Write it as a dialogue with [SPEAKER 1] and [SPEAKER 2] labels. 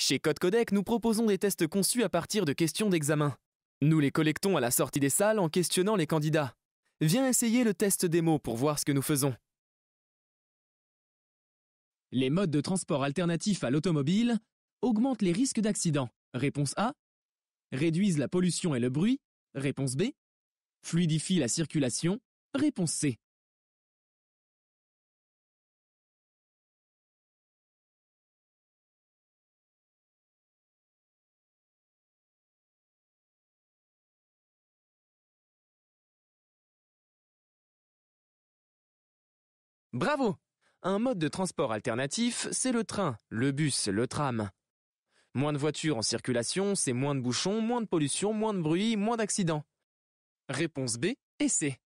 [SPEAKER 1] Chez Code Codec, nous proposons des tests conçus à partir de questions d'examen. Nous les collectons à la sortie des salles en questionnant les candidats. Viens essayer le test démo pour voir ce que nous faisons. Les modes de transport alternatifs à l'automobile augmentent les risques d'accident. Réponse A. Réduisent la pollution et le bruit. Réponse B. Fluidifient la circulation. Réponse C. Bravo Un mode de transport alternatif, c'est le train, le bus, le tram. Moins de voitures en circulation, c'est moins de bouchons, moins de pollution, moins de bruit, moins d'accidents. Réponse B et C.